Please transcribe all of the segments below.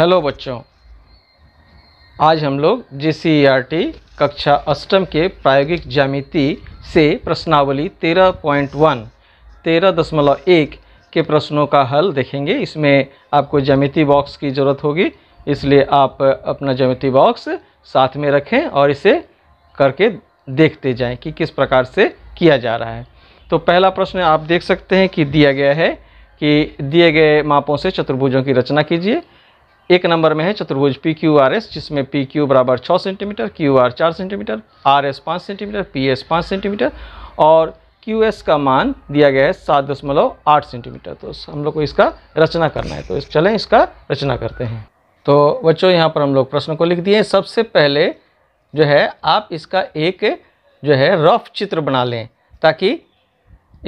hello बच्चों आज हम लोग जी e कक्षा अष्टम के प्रायोगिक ज्यामिति से प्रश्नावली 13.1 13.1 के प्रश्नों का हल देखेंगे इसमें आपको ज्यामिति बॉक्स की ज़रूरत होगी इसलिए आप अपना ज्यामिति बॉक्स साथ में रखें और इसे करके देखते जाएं कि किस प्रकार से किया जा रहा है तो पहला प्रश्न आप देख सकते हैं कि दिया गया है कि दिए गए मापों से चतुर्भुजों की रचना कीजिए एक नंबर में है चतुर्भुज पी क्यू आर एस जिसमें पी क्यू बराबर छः सेंटीमीटर क्यू आर चार सेंटीमीटर आर एस पाँच सेंटीमीटर पी एस पाँच सेंटीमीटर और क्यू एस का मान दिया गया है सात दशमलव आठ सेंटीमीटर तो हम लोग को इसका रचना करना है तो इस चलें इसका रचना करते हैं तो बच्चों यहाँ पर हम लोग प्रश्न को लिख दिए सबसे पहले जो है आप इसका एक जो है रफ चित्र बना लें ताकि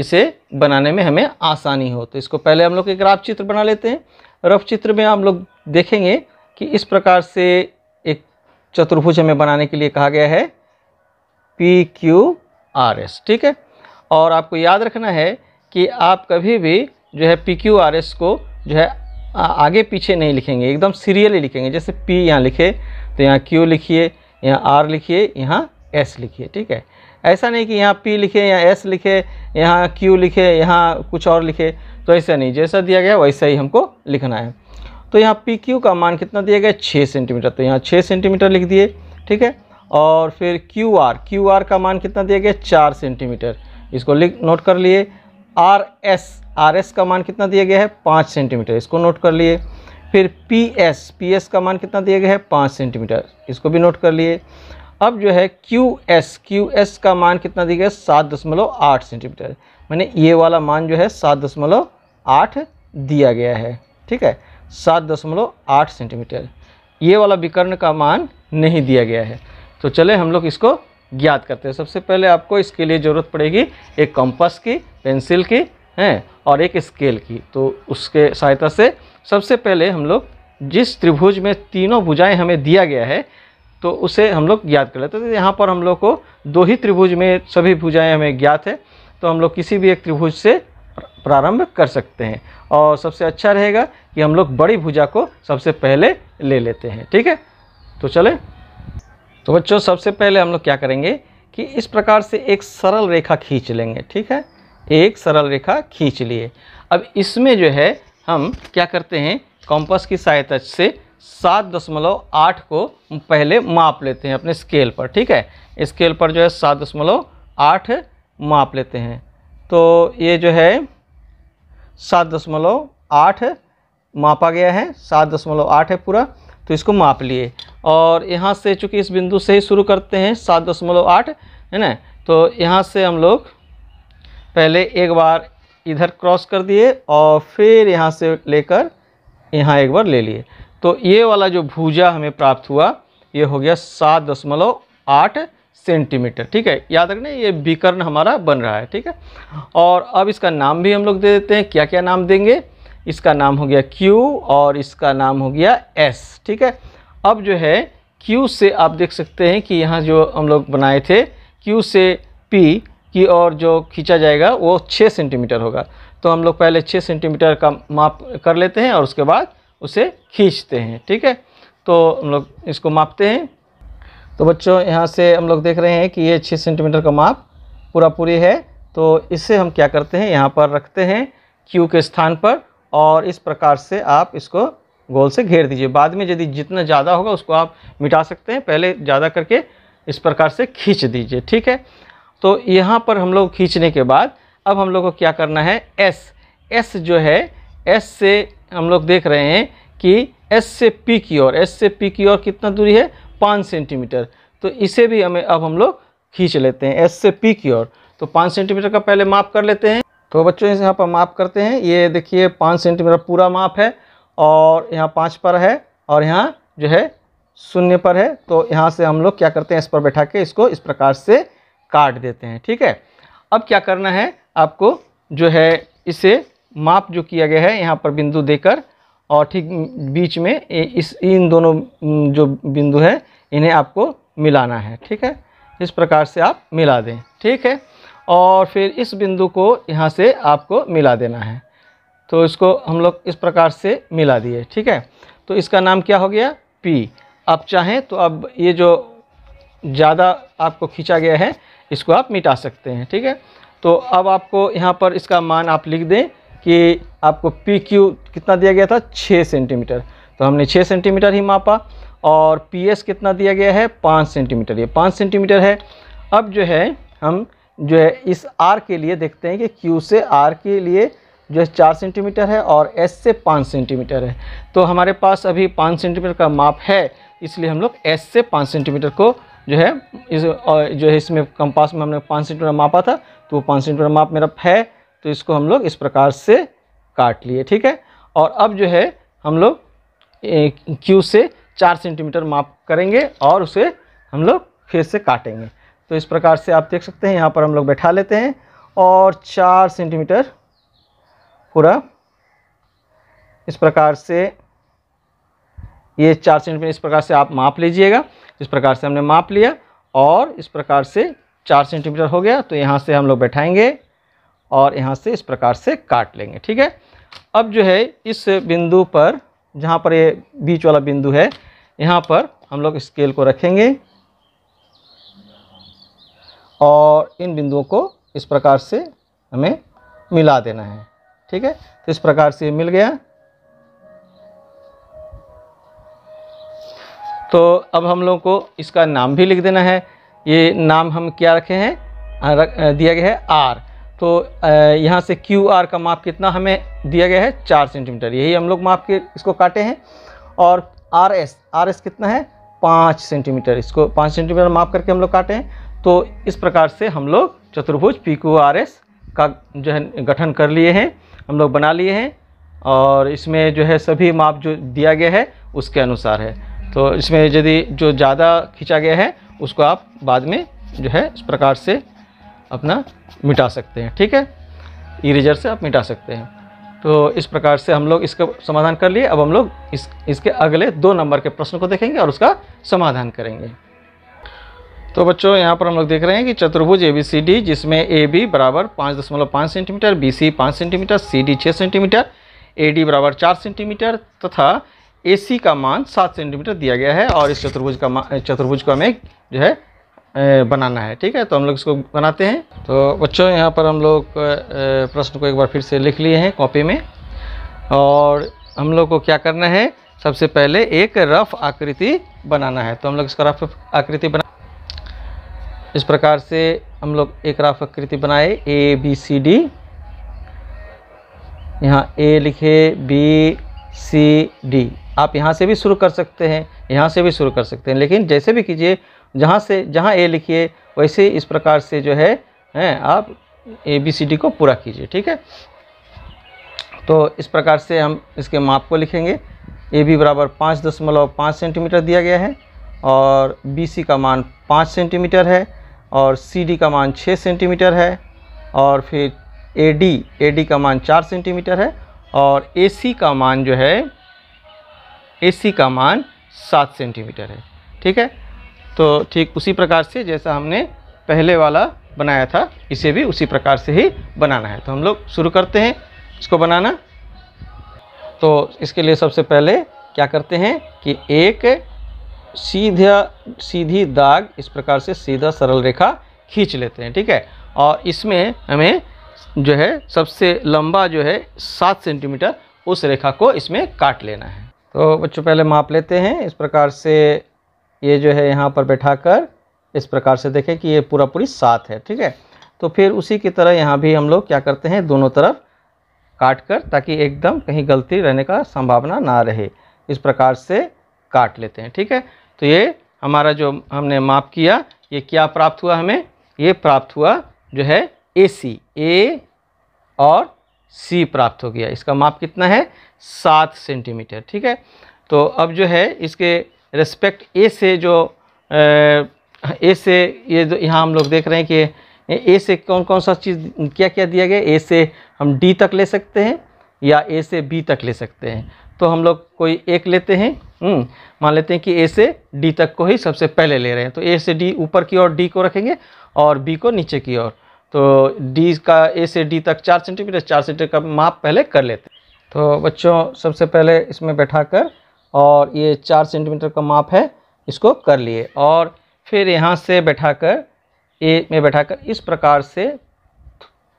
इसे बनाने में हमें आसानी हो तो इसको पहले हम लोग एक रफ चित्र बना लेते हैं रफ चित्र में हम लोग देखेंगे कि इस प्रकार से एक चतुर्भुज हमें बनाने के लिए कहा गया है पी क्यू आर एस ठीक है और आपको याद रखना है कि आप कभी भी जो है पी क्यू आर एस को जो है आगे पीछे नहीं लिखेंगे एकदम सीरियली लिखेंगे जैसे पी यहाँ लिखे तो यहाँ क्यू लिखिए यहाँ आर लिखिए यहाँ एस लिखिए ठीक है ऐसा नहीं कि यहाँ पी लिखे यहाँ एस लिखे यहाँ क्यू लिखे यहाँ कुछ और लिखे तो ऐसा नहीं जैसा दिया गया वैसा ही हमको लिखना है तो यहाँ पी क्यू का मान कितना दिया गया छः सेंटीमीटर तो यहाँ छः सेंटीमीटर लिख दिए ठीक है और फिर क्यू आर क्यू आर का मान कितना दिया गया चार सेंटीमीटर इसको लिख नोट कर लिए आर एस आर एस का मान कितना दिया गया है पाँच सेंटीमीटर इसको नोट कर लिए फिर पी एस पी एस का मान कितना दिया गया है पाँच सेंटीमीटर इसको भी नोट कर लिए अब जो है क्यू एस क्यू एस का मान कितना दिया गया सात दशमलव आठ सेंटीमीटर मैंने ये वाला मान जो है सात दशमलव आठ दिया गया है ठीक है सात दशमलव आठ सेंटीमीटर ये वाला विकर्ण का मान नहीं दिया गया है तो चले हम लोग इसको ज्ञात करते हैं सबसे पहले आपको इसके लिए ज़रूरत पड़ेगी एक कंपस की पेंसिल की हैं और एक स्केल की तो उसके सहायता से सबसे पहले हम लोग जिस त्रिभुज में तीनों भुजाएं हमें दिया गया है तो उसे हम लोग ज्ञात कर लेते हैं तो यहाँ पर हम लोग को दो ही त्रिभुज में सभी भुजाएं हमें ज्ञात है तो हम लोग किसी भी एक त्रिभुज से प्रारंभ कर सकते हैं और सबसे अच्छा रहेगा कि हम लोग बड़ी भुजा को सबसे पहले ले लेते हैं ठीक है तो चले तो बच्चों सबसे पहले हम लोग क्या करेंगे कि इस प्रकार से एक सरल रेखा खींच लेंगे ठीक है एक सरल रेखा खींच लिए अब इसमें जो है हम क्या करते हैं कॉम्पस की सहायता से सात दशमलव आठ को पहले माप लेते हैं अपने स्केल पर ठीक है स्केल पर जो है सात दशमलव आठ माप लेते हैं तो ये जो है सात दशमलव आठ मापा गया है सात दशमलव आठ है पूरा तो इसको माप लिए और यहाँ से चूँकि इस बिंदु से ही शुरू करते हैं सात दशमलव आठ है ना तो यहाँ से हम लोग पहले एक बार इधर क्रॉस कर दिए और फिर यहाँ से लेकर यहाँ एक बार ले लिए तो ये वाला जो भूजा हमें प्राप्त हुआ ये हो गया सात दशमलव आठ सेंटीमीटर ठीक है याद रखना ये विकर्ण हमारा बन रहा है ठीक है और अब इसका नाम भी हम लोग दे देते हैं क्या क्या नाम देंगे इसका नाम हो गया Q और इसका नाम हो गया S ठीक है अब जो है Q से आप देख सकते हैं कि यहाँ जो हम लोग बनाए थे Q से P की और जो खींचा जाएगा वो 6 सेंटीमीटर होगा तो हम लोग पहले 6 सेंटीमीटर का माप कर लेते हैं और उसके बाद उसे खींचते हैं ठीक है तो हम लोग इसको मापते हैं तो बच्चों यहाँ से हम लोग देख रहे हैं कि ये छः सेंटीमीटर का माप पूरा पूरी है तो इसे हम क्या करते हैं यहाँ पर रखते हैं क्यू के स्थान पर और इस प्रकार से आप इसको गोल से घेर दीजिए बाद में यदि जितना ज़्यादा होगा उसको आप मिटा सकते हैं पहले ज़्यादा करके इस प्रकार से खींच दीजिए ठीक है तो यहाँ पर हम लोग खींचने के बाद अब हम लोग को क्या करना है एस एस जो है एस से हम लोग देख रहे हैं कि एस से पी की ओर एस से पी की ओर कितना दूरी है पाँच सेंटीमीटर तो इसे भी हमें अब हम लोग खींच लेते हैं एस से पी की ओर तो पाँच सेंटीमीटर का पहले माप कर लेते हैं तो बच्चों इसे यहाँ पर माप करते हैं ये देखिए पाँच सेंटीमीटर पूरा माप है और यहाँ पाँच पर है और यहाँ जो है शून्य पर है तो यहाँ से हम लोग क्या करते हैं इस पर बैठा के इसको इस प्रकार से काट देते हैं ठीक है अब क्या करना है आपको जो है इसे माप जो किया गया है यहाँ पर बिंदु देकर और ठीक बीच में इस इन दोनों जो बिंदु है इन्हें आपको मिलाना है ठीक है इस प्रकार से आप मिला दें ठीक है और फिर इस बिंदु को यहाँ से आपको मिला देना है तो इसको हम लोग इस प्रकार से मिला दिए ठीक है तो इसका नाम क्या हो गया पी आप चाहें तो अब ये जो ज़्यादा आपको खींचा गया है इसको आप मिटा सकते हैं ठीक है तो अब आपको यहाँ पर इसका मान आप लिख दें कि आपको पी क्यू कितना दिया गया था छः सेंटीमीटर तो हमने छः सेंटीमीटर ही मापा और पी एस कितना दिया गया है पाँच सेंटीमीटर ये पाँच सेंटीमीटर है अब जो है हम जो है इस आर के लिए देखते हैं कि क्यू से आर के लिए जो है चार सेंटीमीटर है और एस से पाँच सेंटीमीटर है तो हमारे पास अभी पाँच सेंटीमीटर का माप है इसलिए हम लोग एस से पाँच सेंटीमीटर को जो है इस जो है इसमें कंपास में हमने पाँच सेंटीमीटर मापा था तो वो पाँच सेंटीमीटर माप मेरा है तो इसको हम लोग इस प्रकार से काट लिए ठीक है और अब जो है हम लोग क्यू से चार सेंटीमीटर माप करेंगे और उसे हम लोग फिर से काटेंगे तो इस प्रकार से आप देख सकते हैं यहाँ पर हम लोग बैठा लेते हैं और चार सेंटीमीटर पूरा इस प्रकार से ये चार सेंटीमीटर इस प्रकार से आप माप लीजिएगा इस प्रकार से हमने माप लिया और इस प्रकार से चार सेंटीमीटर हो गया तो यहाँ से हम लोग बैठाएंगे और यहाँ से इस प्रकार से काट लेंगे ठीक है अब जो है इस बिंदु पर जहाँ पर ये बीच वाला बिंदु है यहाँ पर हम लोग स्केल को रखेंगे और इन बिंदुओं को इस प्रकार से हमें मिला देना है ठीक है तो इस प्रकार से मिल गया तो अब हम लोगों को इसका नाम भी लिख देना है ये नाम हम क्या रखे हैं दिया गया है आर तो यहाँ से क्यू आर का माप कितना हमें दिया गया है चार सेंटीमीटर यही हम लोग माप के इसको काटे हैं और आर एस आर एस कितना है पाँच सेंटीमीटर इसको पाँच सेंटीमीटर माप करके हम लोग काटे हैं तो इस प्रकार से हम लोग चतुर्भुज पी क्यू आर एस का जो है गठन कर लिए हैं हम लोग बना लिए हैं और इसमें जो है सभी माप जो दिया गया है उसके अनुसार है तो इसमें यदि जो ज़्यादा खींचा गया है उसको आप बाद में जो है इस प्रकार से अपना मिटा सकते हैं ठीक है इरेजर से आप मिटा सकते हैं तो इस प्रकार से हम लोग इसका समाधान कर लिए अब हम लोग इस इसके अगले दो नंबर के प्रश्न को देखेंगे और उसका समाधान करेंगे तो बच्चों यहाँ पर हम लोग देख रहे हैं कि चतुर्भुज ए बी सी डी जिसमें ए बी बराबर पाँच दशमलव पाँच सेंटीमीटर बी सी पाँच सेंटीमीटर सी डी छः सेंटीमीटर ए डी बराबर चार सेंटीमीटर तथा ए सी का मान सात सेंटीमीटर दिया गया है और इस चतुर्भुज का मान चतुर्भुज को हमें जो है बनाना है ठीक है तो हम लोग इसको बनाते हैं तो बच्चों यहाँ पर हम लोग प्रश्न को एक बार फिर से लिख लिए हैं कॉपी में और हम लोग को क्या करना है सबसे पहले एक रफ़ आकृति बनाना है तो हम लोग इसका रफ़ आकृति बना इस प्रकार से हम लोग एक रफ़ आकृति बनाए ए बी सी डी यहाँ ए लिखे बी सी डी आप यहाँ से भी शुरू कर सकते हैं यहाँ से भी शुरू कर सकते हैं लेकिन जैसे भी कीजिए जहाँ से जहाँ ए लिखिए वैसे इस प्रकार से जो है हैं आप ए बी सी डी को पूरा कीजिए ठीक है तो इस प्रकार से हम इसके माप को लिखेंगे ए बी बराबर पाँच दशमलव पाँच सेंटीमीटर दिया गया है और बी सी का मान पाँच सेंटीमीटर है और सी डी का मान छः सेंटीमीटर है और फिर ए डी ए डी का मान चार सेंटीमीटर है और ए सी का मान जो है ए सी का मान सात सेंटीमीटर है ठीक है तो ठीक उसी प्रकार से जैसा हमने पहले वाला बनाया था इसे भी उसी प्रकार से ही बनाना है तो हम लोग शुरू करते हैं इसको बनाना तो इसके लिए सबसे पहले क्या करते हैं कि एक सीधा सीधी दाग इस प्रकार से सीधा सरल रेखा खींच लेते हैं ठीक है और इसमें हमें जो है सबसे लंबा जो है सात सेंटीमीटर उस रेखा को इसमें काट लेना है तो बच्चों पहले माप लेते हैं इस प्रकार से ये जो है यहाँ पर बैठा कर इस प्रकार से देखें कि ये पूरा पूरी सात है ठीक है तो फिर उसी की तरह यहाँ भी हम लोग क्या करते हैं दोनों तरफ काट कर ताकि एकदम कहीं गलती रहने का संभावना ना रहे इस प्रकार से काट लेते हैं ठीक है तो ये हमारा जो हमने माप किया ये क्या प्राप्त हुआ हमें ये प्राप्त हुआ जो है ए सी ए और सी प्राप्त हो गया इसका माप कितना है सात सेंटीमीटर ठीक है तो अब जो है इसके रेस्पेक्ट ए से जो ए से ये जो यहाँ हम लोग देख रहे हैं कि ए से कौन कौन सा चीज़ क्या क्या दिया गया ए से हम डी तक ले सकते हैं या ए से बी तक ले सकते हैं तो हम लोग कोई एक लेते हैं हम्म, मान लेते हैं कि ए से डी तक को ही सबसे पहले ले रहे हैं तो ए से डी ऊपर की ओर डी को रखेंगे और बी को नीचे की ओर तो डी का ए से डी तक चार सेंटीमीटर चार सेंटीमीटर का माप पहले कर लेते हैं तो बच्चों सबसे पहले इसमें बैठा कर और ये चार सेंटीमीटर का माप है इसको कर लिए और फिर यहाँ से बैठाकर ए में बैठाकर इस प्रकार से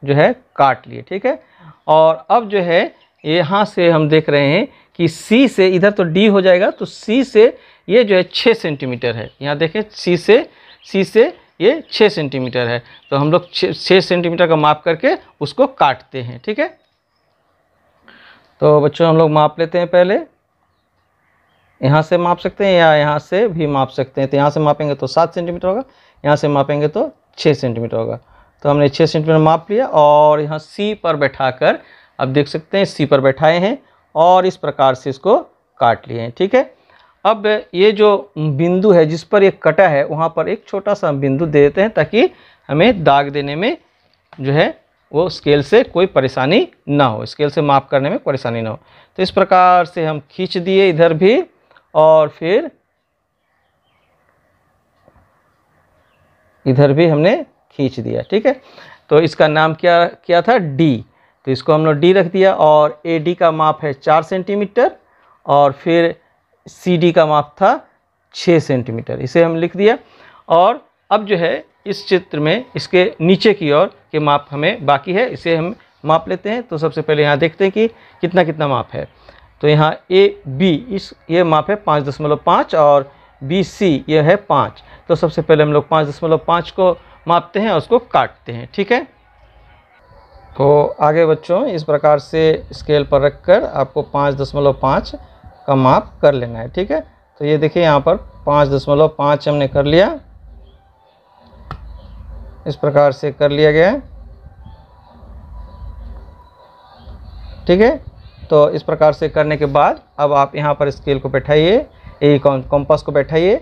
जो है काट लिए ठीक है और अब जो है यहाँ से हम देख रहे हैं कि सी से इधर तो डी हो जाएगा तो सी से ये जो है छः सेंटीमीटर है यहाँ देखें सी से सी से ये छः सेंटीमीटर है तो हम लोग छः सेंटीमीटर का माप करके उसको काटते हैं ठीक है तो बच्चों हम लोग माप लेते हैं पहले यहाँ से माप सकते हैं या यहाँ से भी माप सकते हैं तो यहाँ से मापेंगे तो सात सेंटीमीटर होगा यहाँ से मापेंगे तो छः सेंटीमीटर होगा तो हमने छः सेंटीमीटर माप लिया और यहाँ सी पर बैठा कर आप देख सकते हैं सी पर बैठाए हैं और इस प्रकार से इसको काट लिए हैं ठीक है अब ये जो बिंदु है जिस पर ये कटा है वहाँ पर एक छोटा सा बिंदु दे देते हैं ताकि हमें दाग देने में जो है वो स्केल से कोई परेशानी ना हो स्केल से माप करने में परेशानी ना हो तो इस प्रकार से हम खींच दिए इधर भी और फिर इधर भी हमने खींच दिया ठीक है तो इसका नाम क्या क्या था डी तो इसको हमने डी रख दिया और ए डी का माप है चार सेंटीमीटर और फिर सी डी का माप था छः सेंटीमीटर इसे हम लिख दिया और अब जो है इस चित्र में इसके नीचे की ओर के माप हमें बाकी है इसे हम माप लेते हैं तो सबसे पहले यहाँ देखते हैं कि कितना कितना माप है तो यहाँ ए बी इस ये माप है पाँच दशमलव पाँच और बी सी ये है पाँच तो सबसे पहले हम लोग पाँच दशमलव पाँच को मापते हैं और उसको काटते हैं ठीक है तो आगे बच्चों इस प्रकार से स्केल पर रखकर आपको पाँच दशमलव पाँच का माप कर लेना है ठीक है तो ये देखिए यहाँ पर पाँच दशमलव पाँच हमने कर लिया इस प्रकार से कर लिया गया ठीक है तो इस प्रकार से करने के बाद अब आप यहाँ पर स्केल को बैठाइए एक कॉम्पस को बैठाइए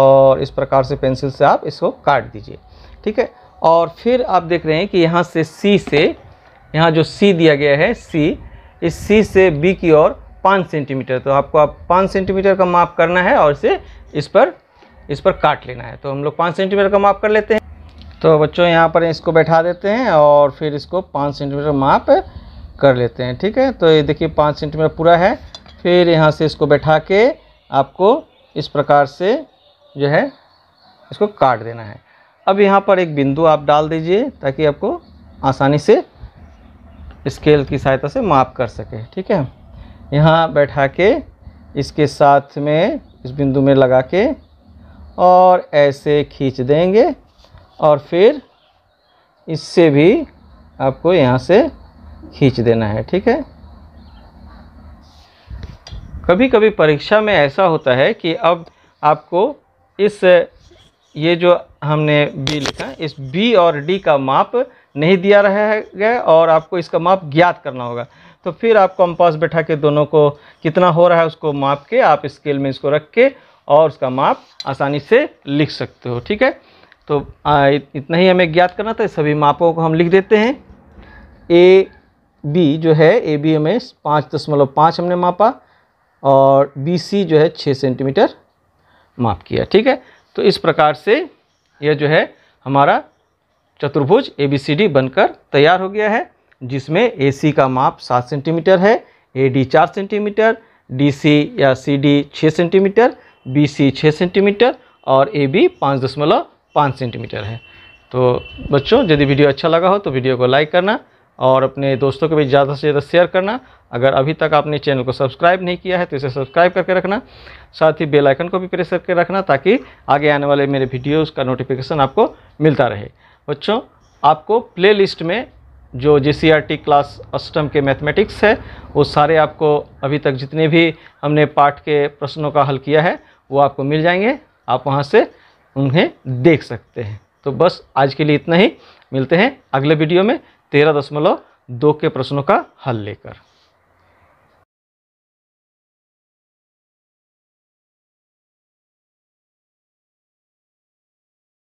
और इस प्रकार से पेंसिल से आप इसको काट दीजिए ठीक है और फिर आप देख रहे हैं कि यहाँ से सी से यहाँ जो सी दिया गया है सी इस सी से बी की ओर पाँच सेंटीमीटर तो आपको आप पाँच सेंटीमीटर का माप करना है और इसे इस पर इस पर काट लेना है तो हम लोग पाँच सेंटीमीटर का माप कर लेते हैं तो बच्चों यहाँ पर इसको बैठा देते हैं और फिर इसको पाँच सेंटीमीटर माप कर लेते हैं ठीक है तो ये देखिए पाँच सेंटीमीटर पूरा है फिर यहाँ से इसको बैठा के आपको इस प्रकार से जो है इसको काट देना है अब यहाँ पर एक बिंदु आप डाल दीजिए ताकि आपको आसानी से स्केल की सहायता से माप कर सके ठीक है यहाँ बैठा के इसके साथ में इस बिंदु में लगा के और ऐसे खींच देंगे और फिर इससे भी आपको यहाँ से खींच देना है ठीक है कभी कभी परीक्षा में ऐसा होता है कि अब आपको इस ये जो हमने बी लिखा इस बी और डी का माप नहीं दिया रहेगा और आपको इसका माप ज्ञात करना होगा तो फिर आप कंपास बैठा के दोनों को कितना हो रहा है उसको माप के आप स्केल में इसको रख के और उसका माप आसानी से लिख सकते हो ठीक है तो इतना ही हमें ज्ञात करना था सभी मापों को हम लिख देते हैं ए बी जो है ए बी हमें पाँच दशमलव पाँच हमने मापा और बी सी जो है छः सेंटीमीटर माप किया ठीक है तो इस प्रकार से यह जो है हमारा चतुर्भुज ए बी सी डी बनकर तैयार हो गया है जिसमें ए सी का माप सात सेंटीमीटर है ए डी चार सेंटीमीटर डी सी या सी डी छः सेंटीमीटर बी सी छः सेंटीमीटर और ए बी पाँच दशमलव पाँच सेंटीमीटर है तो बच्चों यदि वीडियो अच्छा लगा हो तो वीडियो को लाइक करना और अपने दोस्तों के बीच ज़्यादा से ज़्यादा शेयर करना अगर अभी तक आपने चैनल को सब्सक्राइब नहीं किया है तो इसे सब्सक्राइब करके रखना साथ ही बेल आइकन को भी प्रेस करके रखना ताकि आगे आने वाले मेरे वीडियोस का नोटिफिकेशन आपको मिलता रहे बच्चों आपको प्लेलिस्ट में जो जे क्लास e अष्टम के मैथमेटिक्स है वो सारे आपको अभी तक जितने भी हमने पाठ के प्रश्नों का हल किया है वो आपको मिल जाएंगे आप वहाँ से उन्हें देख सकते हैं तो बस आज के लिए इतना ही मिलते हैं अगले वीडियो में तेरह दशमलव दो के प्रश्नों का हल लेकर